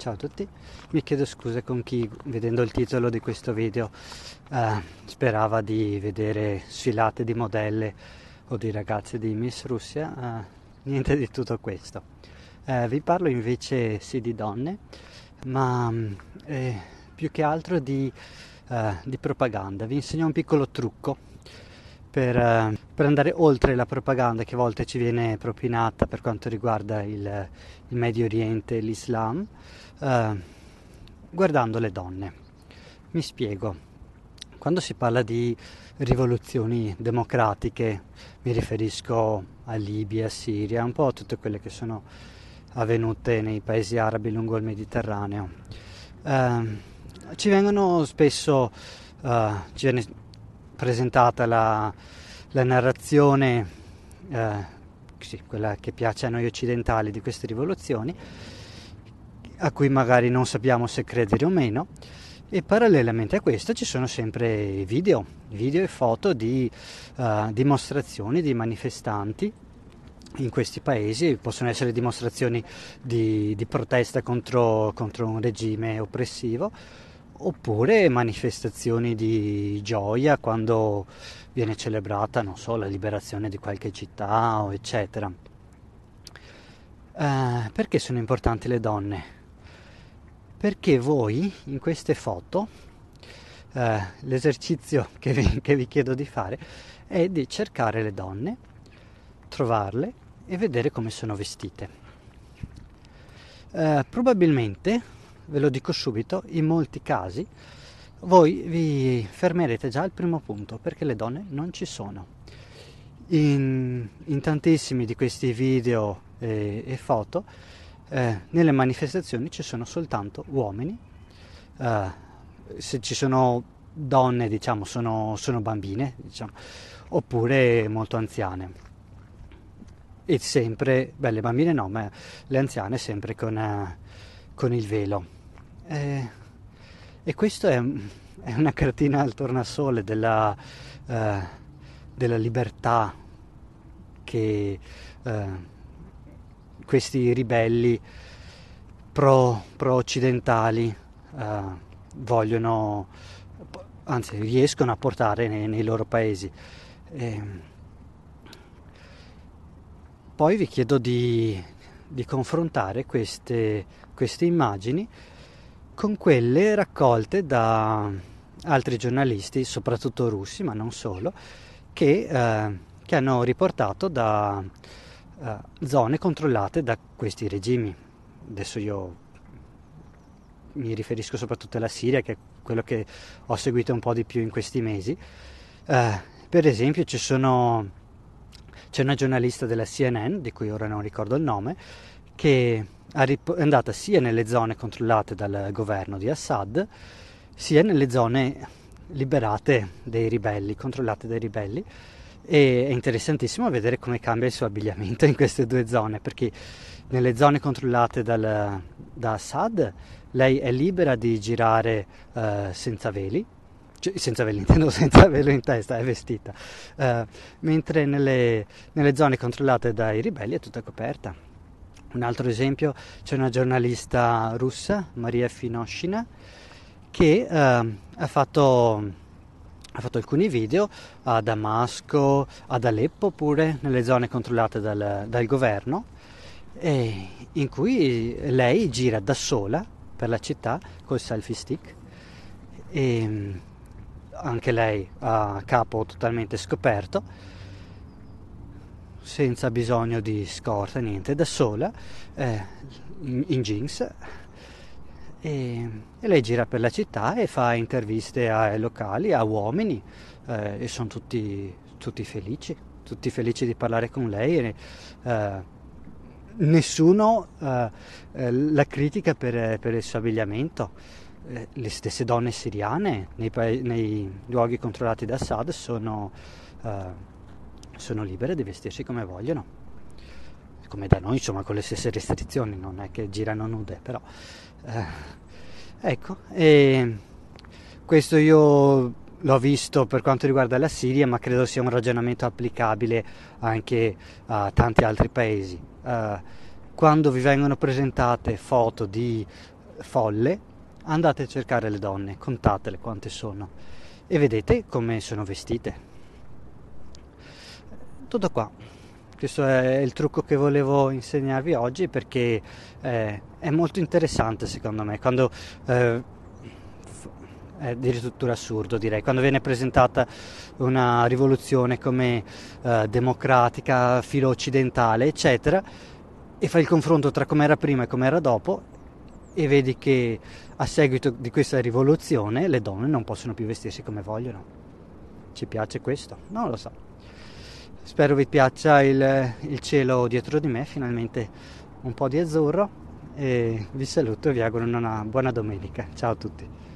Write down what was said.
Ciao a tutti, mi chiedo scusa con chi vedendo il titolo di questo video eh, sperava di vedere sfilate di modelle o di ragazze di Miss Russia, eh, niente di tutto questo. Eh, vi parlo invece sì di donne, ma mm, eh, più che altro di, eh, di propaganda, vi insegno un piccolo trucco per, eh, per, andare oltre la propaganda che a volte ci viene propinata per quanto riguarda il, il Medio Oriente e l'Islam, eh, guardando le donne. Mi spiego. Quando si parla di rivoluzioni democratiche, mi riferisco a Libia, Siria, un po' a tutte quelle che sono avvenute nei paesi arabi lungo il Mediterraneo. Eh, ci vengono spesso, eh, ci viene presentata la, la narrazione, eh, sì, quella che piace a noi occidentali di queste rivoluzioni, a cui magari non sappiamo se credere o meno. E parallelamente a questo ci sono sempre video, video e foto di uh, dimostrazioni di manifestanti in questi paesi, possono essere dimostrazioni di, di protesta contro, contro un regime oppressivo oppure manifestazioni di gioia quando viene celebrata, non so, la liberazione di qualche città eccetera. Eh, perché sono importanti le donne? Perché voi in queste foto, eh, l'esercizio che vi, che vi chiedo di fare è di cercare le donne, trovarle e vedere come sono vestite. Eh, probabilmente ve lo dico subito, in molti casi voi vi fermerete già al primo punto perché le donne non ci sono. In, in tantissimi di questi video e, eh, e foto eh, nelle manifestazioni ci sono soltanto uomini, eh, se ci sono donne diciamo sono, sono bambine diciamo, oppure molto anziane e sempre, beh le bambine no, ma le anziane sempre con, eh, con il velo. Eh, e questa è, è, una cartina al tornasole della, eh, della libertà che eh, questi ribelli pro, occidentali eh, vogliono, anzi riescono a portare nei, nei loro paesi. Ehm, poi vi chiedo di, di confrontare queste, queste immagini con quelle raccolte da altri giornalisti, soprattutto russi, ma non solo, che, eh, che hanno riportato da eh, zone controllate da questi regimi. Adesso io mi riferisco soprattutto alla Siria, che è quello che ho seguito un po' di più in questi mesi. Eh, per esempio sono, c'è una giornalista della CNN, di cui ora non ricordo il nome, che è andata sia nelle zone controllate dal governo di Assad, sia nelle zone liberate dai ribelli, controllate dai ribelli. E è interessantissimo vedere come cambia il suo abbigliamento in queste due zone, perché nelle zone controllate dal, da Assad lei è libera di girare uh, senza veli, cioè, senza veli intendo senza velo in testa, è vestita, uh, mentre nelle, nelle zone controllate dai ribelli è tutta coperta. Un altro esempio, c'è una giornalista russa, Maria Finoshina, che eh, ha, fatto, ha, fatto, alcuni video a Damasco, ad Aleppo pure, nelle zone controllate dal, dal governo, in cui lei gira da sola per la città col selfie stick e mm, anche lei a capo totalmente scoperto senza bisogno di scorta, niente, da sola, eh, in, in, jeans. E, e, lei gira per la città e fa interviste ai eh, locali, a uomini, eh, e sono tutti, tutti, felici, tutti felici di parlare con lei. E, eh, nessuno eh, eh, la critica per, per il suo abbigliamento le stesse donne siriane nei, pa- nei, luoghi controllati da Assad sono uh, sono libere di vestirsi come vogliono, come da noi insomma con le stesse restrizioni, non è che girano nude, però eh, ecco, e questo io l'ho visto per quanto riguarda la Siria, ma credo sia un ragionamento applicabile anche a tanti altri paesi. Eh, quando vi vengono presentate foto di folle, andate a cercare le donne, contatele quante sono e vedete come sono vestite tutto qua questo è il trucco che volevo insegnarvi oggi perché eh, è molto interessante secondo me quando eh, è addirittura assurdo direi quando viene presentata una rivoluzione come eh, democratica filo occidentale eccetera e fai il confronto tra com'era prima e com'era dopo e vedi che a seguito di questa rivoluzione le donne non possono più vestirsi come vogliono ci piace questo non lo so Spero vi piaccia il, il cielo dietro di me, finalmente un po' di azzurro e vi saluto e vi auguro una buona domenica. Ciao a tutti.